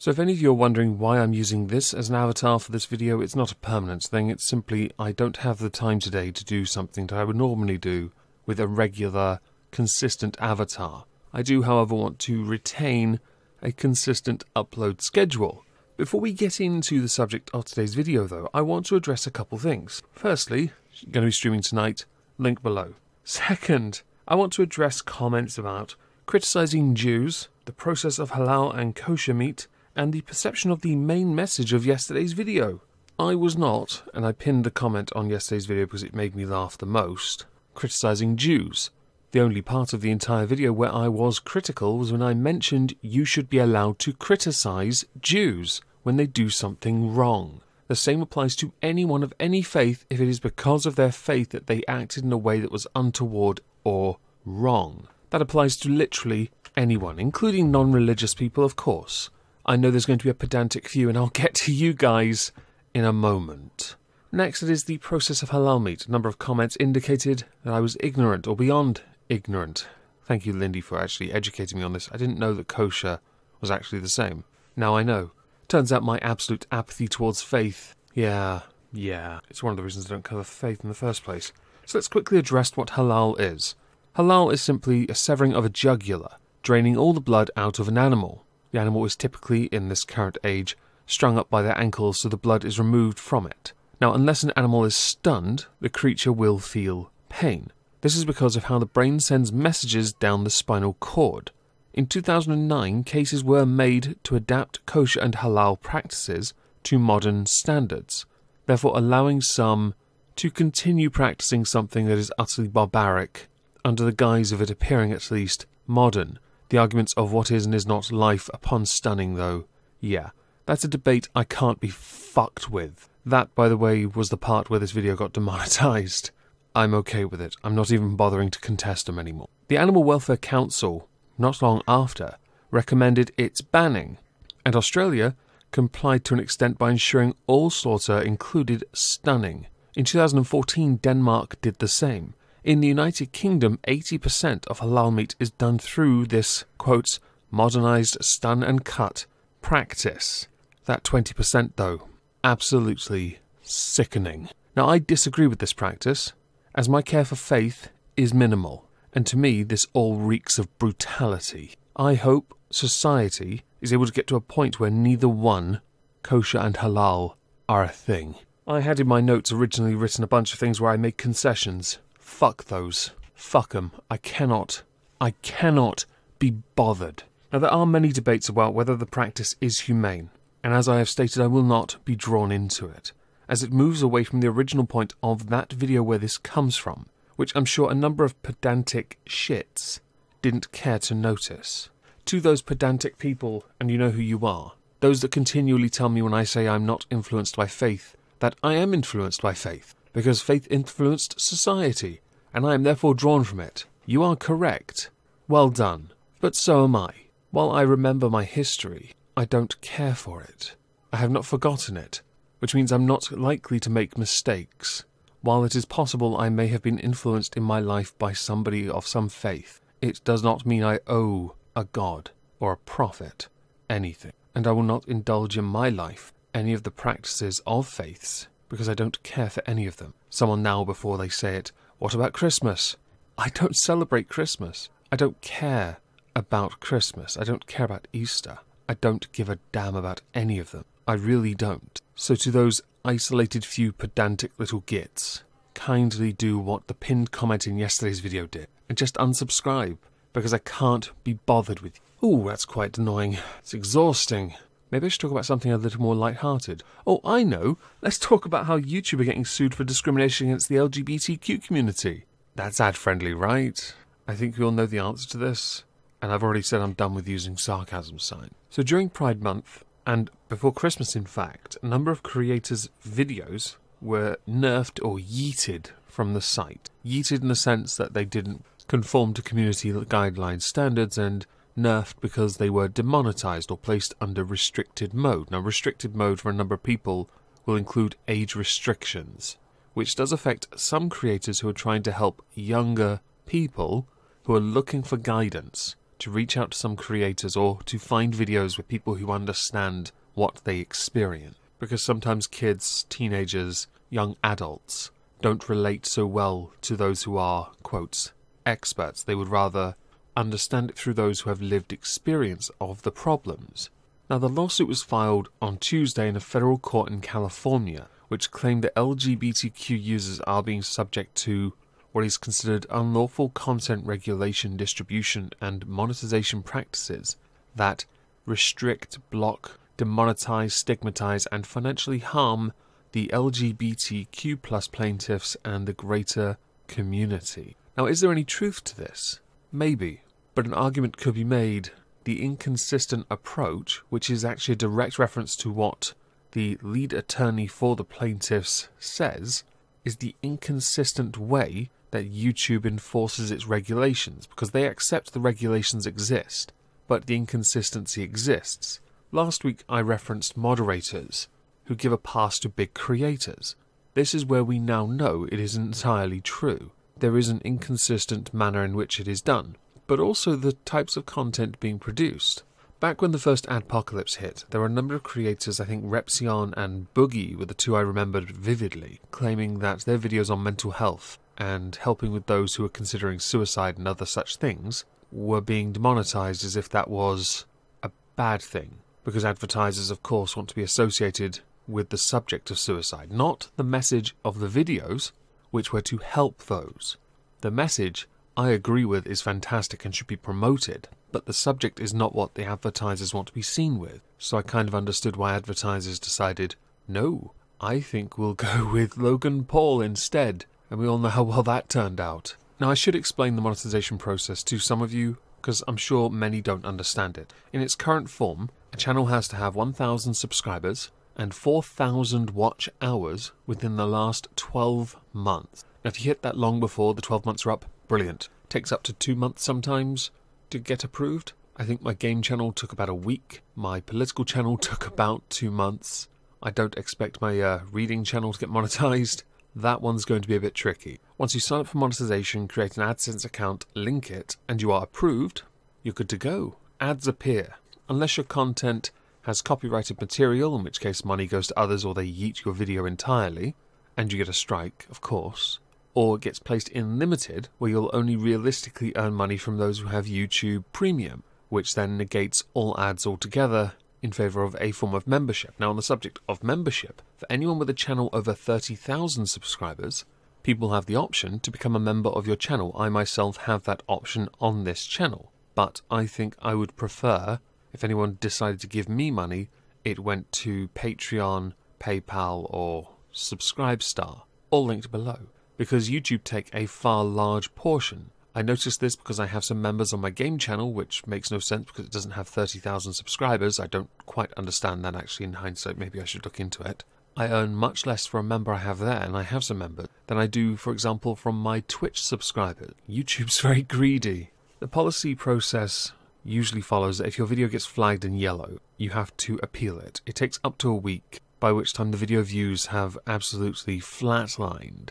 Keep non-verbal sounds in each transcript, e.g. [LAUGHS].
So if any of you are wondering why I'm using this as an avatar for this video, it's not a permanent thing, it's simply I don't have the time today to do something that I would normally do with a regular, consistent avatar. I do, however, want to retain a consistent upload schedule. Before we get into the subject of today's video, though, I want to address a couple things. Firstly, going to be streaming tonight, link below. Second, I want to address comments about criticizing Jews, the process of halal and kosher meat, and the perception of the main message of yesterday's video. I was not, and I pinned the comment on yesterday's video because it made me laugh the most, criticising Jews. The only part of the entire video where I was critical was when I mentioned you should be allowed to criticise Jews when they do something wrong. The same applies to anyone of any faith if it is because of their faith that they acted in a way that was untoward or wrong. That applies to literally anyone, including non religious people, of course. I know there's going to be a pedantic few, and I'll get to you guys in a moment. Next, it is the process of halal meat. A number of comments indicated that I was ignorant or beyond ignorant. Thank you, Lindy, for actually educating me on this. I didn't know that kosher was actually the same. Now I know. Turns out my absolute apathy towards faith. Yeah, yeah. It's one of the reasons I don't cover faith in the first place. So let's quickly address what halal is. Halal is simply a severing of a jugular, draining all the blood out of an animal. The animal is typically, in this current age, strung up by their ankles so the blood is removed from it. Now, unless an animal is stunned, the creature will feel pain. This is because of how the brain sends messages down the spinal cord. In 2009, cases were made to adapt kosher and halal practices to modern standards, therefore allowing some to continue practicing something that is utterly barbaric under the guise of it appearing at least modern. The arguments of what is and is not life upon stunning, though, yeah. That's a debate I can't be fucked with. That, by the way, was the part where this video got [LAUGHS] demonetized. I'm okay with it. I'm not even bothering to contest them anymore. The Animal Welfare Council, not long after, recommended its banning, and Australia complied to an extent by ensuring all slaughter included stunning. In 2014, Denmark did the same. In the United Kingdom, 80% of halal meat is done through this, quote, modernised stun and cut practice. That 20%, though, absolutely sickening. Now, I disagree with this practice, as my care for faith is minimal, and to me, this all reeks of brutality. I hope society is able to get to a point where neither one, kosher and halal, are a thing. I had in my notes originally written a bunch of things where I made concessions, Fuck those. Fuck 'em. I cannot. I cannot be bothered. Now, there are many debates about whether the practice is humane, and as I have stated, I will not be drawn into it, as it moves away from the original point of that video where this comes from, which I'm sure a number of pedantic shits didn't care to notice. To those pedantic people, and you know who you are, those that continually tell me when I say I'm not influenced by faith, that I am influenced by faith because faith influenced society, and I am therefore drawn from it. You are correct. Well done. But so am I. While I remember my history, I don't care for it. I have not forgotten it, which means I'm not likely to make mistakes. While it is possible I may have been influenced in my life by somebody of some faith, it does not mean I owe a god or a prophet anything, and I will not indulge in my life any of the practices of faiths because I don't care for any of them. Someone now before they say it, what about Christmas? I don't celebrate Christmas. I don't care about Christmas. I don't care about Easter. I don't give a damn about any of them. I really don't. So to those isolated few pedantic little gits, kindly do what the pinned comment in yesterday's video did and just unsubscribe because I can't be bothered with you. Ooh, that's quite annoying. It's exhausting. Maybe I should talk about something a little more light-hearted. Oh, I know. Let's talk about how YouTube are getting sued for discrimination against the LGBTQ community. That's ad-friendly, right? I think we all know the answer to this. And I've already said I'm done with using sarcasm sign. So during Pride Month, and before Christmas in fact, a number of creators' videos were nerfed or yeeted from the site. Yeeted in the sense that they didn't conform to community guidelines standards and nerfed because they were demonetized or placed under restricted mode. Now, restricted mode for a number of people will include age restrictions, which does affect some creators who are trying to help younger people who are looking for guidance to reach out to some creators or to find videos with people who understand what they experience. Because sometimes kids, teenagers, young adults don't relate so well to those who are, quotes, experts. They would rather understand it through those who have lived experience of the problems. Now, the lawsuit was filed on Tuesday in a federal court in California, which claimed that LGBTQ users are being subject to what is considered unlawful content regulation, distribution, and monetization practices that restrict, block, demonetize, stigmatize, and financially harm the LGBTQ plus plaintiffs and the greater community. Now, is there any truth to this? Maybe but an argument could be made. The inconsistent approach, which is actually a direct reference to what the lead attorney for the plaintiffs says, is the inconsistent way that YouTube enforces its regulations, because they accept the regulations exist, but the inconsistency exists. Last week I referenced moderators, who give a pass to big creators. This is where we now know it is entirely true. There is an inconsistent manner in which it is done but also the types of content being produced. Back when the first Adpocalypse hit, there were a number of creators, I think Repsion and Boogie were the two I remembered vividly, claiming that their videos on mental health and helping with those who were considering suicide and other such things were being demonetized as if that was a bad thing, because advertisers, of course, want to be associated with the subject of suicide, not the message of the videos, which were to help those. The message I agree with is fantastic and should be promoted, but the subject is not what the advertisers want to be seen with, so I kind of understood why advertisers decided, no, I think we'll [LAUGHS] go with Logan Paul instead, and we all know how well that turned out. Now, I should explain the monetization process to some of you, because I'm sure many don't understand it. In its current form, a channel has to have 1,000 subscribers and 4,000 watch hours within the last 12 months. Now, if you hit that long before the 12 months are up, Brilliant. Takes up to two months sometimes to get approved. I think my game channel took about a week. My political channel [LAUGHS] took about two months. I don't expect my uh, reading channel to get monetized. That one's going to be a bit tricky. Once you sign up for monetization, create an AdSense account, link it, and you are approved, you're good to go. Ads appear. Unless your content has copyrighted material, in which case money goes to others or they yeet your video entirely, and you get a strike, of course, or it gets placed in limited, where you'll only realistically earn money from those who have YouTube Premium, which then negates all ads altogether in favor of a form of membership. Now, on the subject of membership, for anyone with a channel over 30,000 subscribers, people have the option to become a member of your channel. I myself have that option on this channel, but I think I would prefer if anyone decided to give me money, it went to Patreon, PayPal, or Subscribestar, all linked below because YouTube take a far large portion. I noticed this because I have some members on my game channel, which makes no sense because it doesn't have 30,000 subscribers. I don't quite understand that actually in hindsight, maybe I should look into it. I earn much less for a member I have there, and I have some members, than I do, for example, from my Twitch subscribers. YouTube's [LAUGHS] very greedy. The policy process usually follows that if your video gets flagged in yellow, you have to appeal it. It takes up to a week, by which time the video views have absolutely flatlined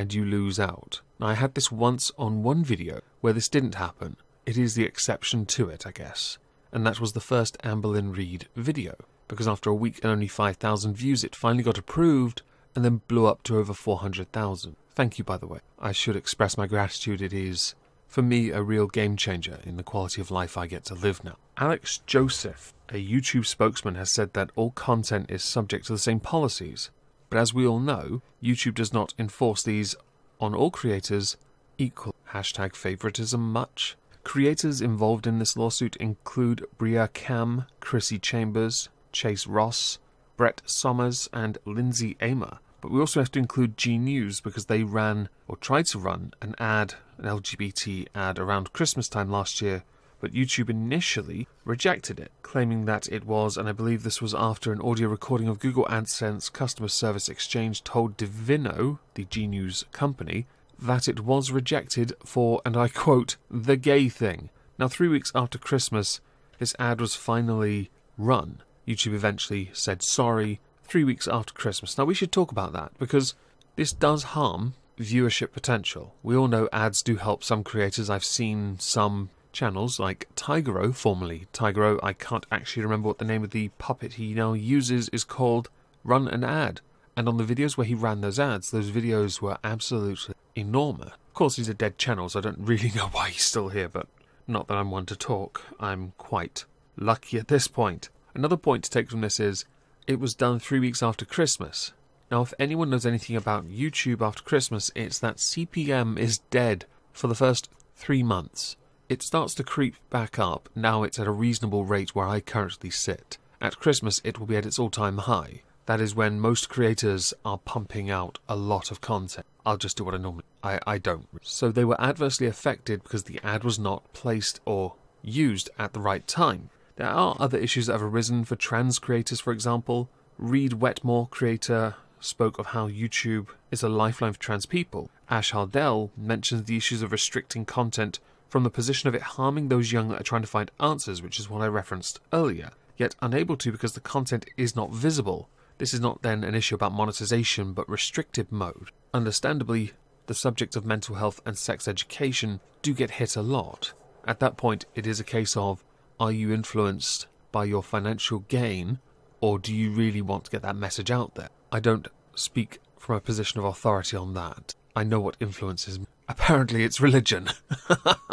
and you lose out. Now, I had this once on one video where this didn't happen. It is the exception to it, I guess. And that was the first Anne Boleyn Reid video, because after a week and only 5,000 views, it finally got approved and then blew up to over 400,000. Thank you, by the way. I should express my gratitude. It is, for me, a real game changer in the quality of life I get to live now. Alex Joseph, a YouTube spokesman, has said that all content is subject to the same policies but as we all know, YouTube does not enforce these on all creators equal. Hashtag favoritism much. Creators involved in this lawsuit include Bria Cam, Chrissy Chambers, Chase Ross, Brett Sommers, and Lindsay Amer. But we also have to include G News because they ran or tried to run an ad, an LGBT ad around Christmas time last year but YouTube initially rejected it, claiming that it was, and I believe this was after an audio recording of Google AdSense customer service exchange told Divino, the g company, that it was rejected for, and I quote, the gay thing. Now, three weeks after Christmas, this ad was finally run. YouTube eventually said sorry three weeks after Christmas. Now, we should talk about that because this does harm viewership potential. We all know ads do help some creators. I've seen some channels like Tigero, formerly Tigero, I can't actually remember what the name of the puppet he now uses is called, run an ad. And on the videos where he ran those ads, those videos were absolutely enormous. Of course, these are dead channels, I don't really [LAUGHS] know why he's still here, but not that I'm one to talk. I'm quite lucky at this point. Another point to take from this is it was done three weeks after Christmas. Now, if anyone knows anything about YouTube after Christmas, it's that CPM is dead for the first three months. It starts to creep back up, now it's at a reasonable rate where I currently sit. At Christmas it will be at its all-time high. That is when most creators are pumping out a lot of content. I'll just do what I normally... I, I don't. So they were adversely affected because the ad was not placed or used at the right time. There are other issues that have arisen for trans creators, for example. Reed Wetmore, creator, spoke of how YouTube is a lifeline for trans people. Ash Hardell mentions the issues of restricting content from the position of it harming those young that are trying to find answers, which is what I referenced earlier, yet unable to because the content is not visible. This is not then an issue about monetization but restricted mode. Understandably, the subjects of mental health and sex education do get hit a lot. At that point, it is a case of are you influenced by your financial gain or do you really want to get that message out there? I don't speak from a position of authority on that. I know what influences me. Apparently, it's religion. [LAUGHS]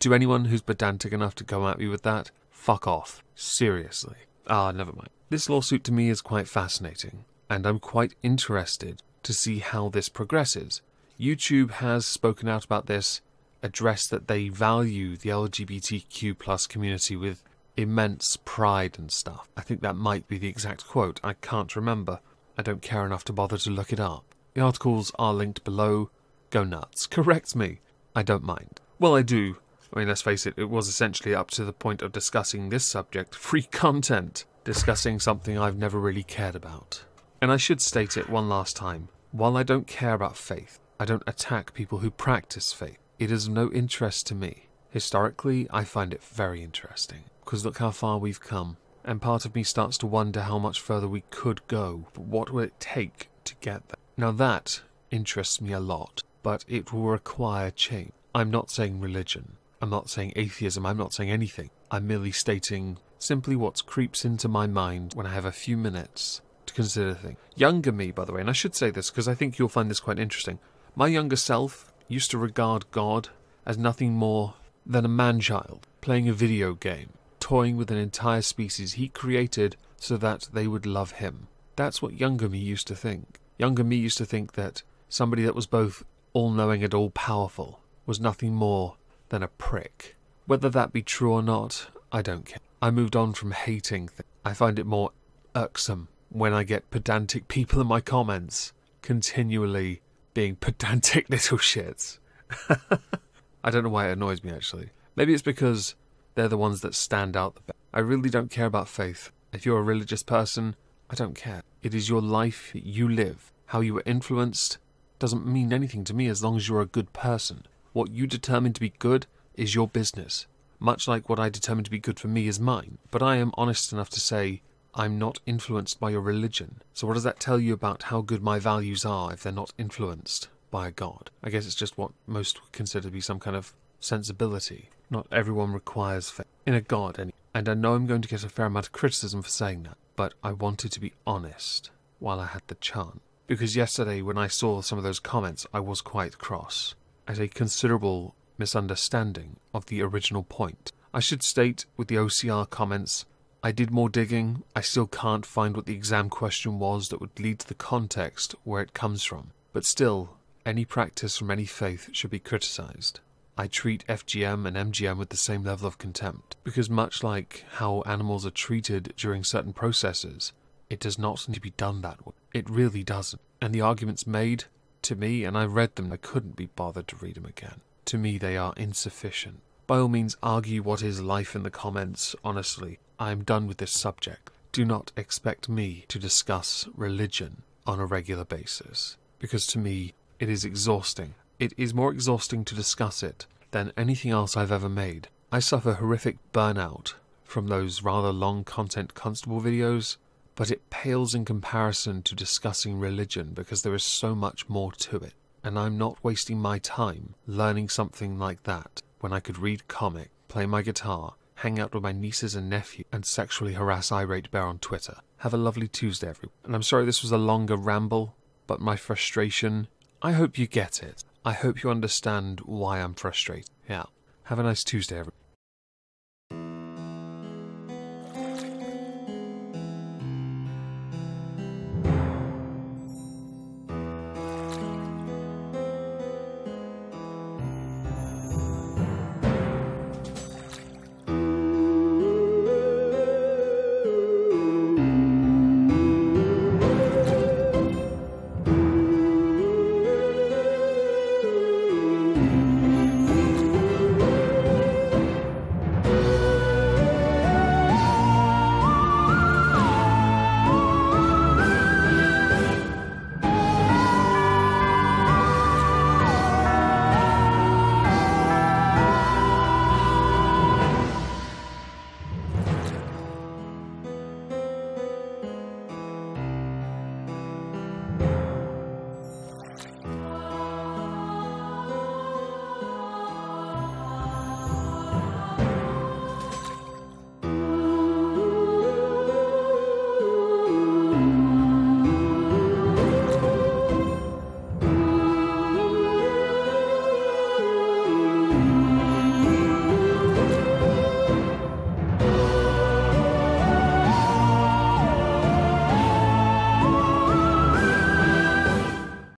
To anyone who's pedantic enough to come at me with that, fuck off. Seriously. Ah, never mind. This lawsuit to me is quite fascinating, and I'm quite interested to see how this progresses. YouTube has spoken out about this, addressed that they value the LGBTQ plus community with immense pride and stuff. I think that might be the exact quote. I can't remember. I don't care enough to bother to look it up. The articles are linked below. Go nuts. [LAUGHS] Correct me. I don't mind. Well, I do, I mean, let's face it, it was essentially up to the point of discussing this subject free content, discussing something I've never really cared about. And I should state it one last time while I don't care about faith, I don't attack people who practice faith. It is of no interest to me. Historically, I find it very interesting, because look how far we've come. And part of me starts to wonder how much further we could go, but what will it take to get there? Now that interests me a lot, but it will require change. I'm not saying religion. I'm not saying atheism, I'm not saying anything. I'm merely stating simply what creeps into my mind when I have a few minutes to consider things. Younger me, by the way, and I should say this because I think you'll find this quite interesting. My younger self used to regard God as nothing more than a man child playing a video game, toying with an entire species he created so that they would love him. That's what younger me used to think. Younger me used to think that somebody that was both all knowing and all powerful was nothing more than a prick. Whether that be true or not, I don't care. I moved on from hating things. I find it more irksome when I get pedantic people in my comments continually being pedantic [LAUGHS] little shits. [LAUGHS] I don't know why it annoys me actually. Maybe it's because they're the ones that stand out the best. I really don't care about faith. If you're a religious person, I don't care. It is your life you live. How you were influenced doesn't mean anything to me as long as you're a good person. What you determine to be good is your business, much like what I determine to be good for me is mine. But I am honest enough to say I'm not influenced by your religion. So, what does that tell you about how good my values are if they're not influenced by a god? I guess it's just what most would consider to be some kind of sensibility. Not everyone requires faith in a god, and I know I'm going to get a fair amount of criticism for saying that, but I wanted to be honest while I had the chance. Because yesterday, when I saw some of those comments, I was quite cross. As a considerable misunderstanding of the original point. I should state with the OCR comments, I did more digging, I still can't find what the exam question was that would lead to the context where it comes from, but still, any practice from any faith should be criticised. I treat FGM and MGM with the same level of contempt, because much like how animals are treated during certain processes, it does not need to be done that way. It really doesn't. And the arguments made to me, and I read them, I couldn't be bothered to read them again. To me, they are insufficient. By all means, argue what is life in the comments, honestly. I am done with this subject. Do not expect me to discuss religion on a regular basis, because to me, it is exhausting. It is more exhausting to discuss it than anything else I've ever made. I suffer horrific burnout from those rather long content Constable videos but it pales in comparison to discussing religion because there is so much more to it, and I'm not wasting my time learning something like that when I could read comic, play my guitar, hang out with my nieces and nephew, and sexually harass Irate Bear on Twitter. Have a lovely Tuesday, everyone. And I'm sorry this was a longer ramble, but my frustration, I hope you get it. I hope you understand why I'm frustrated. Yeah. Have a nice Tuesday, everyone.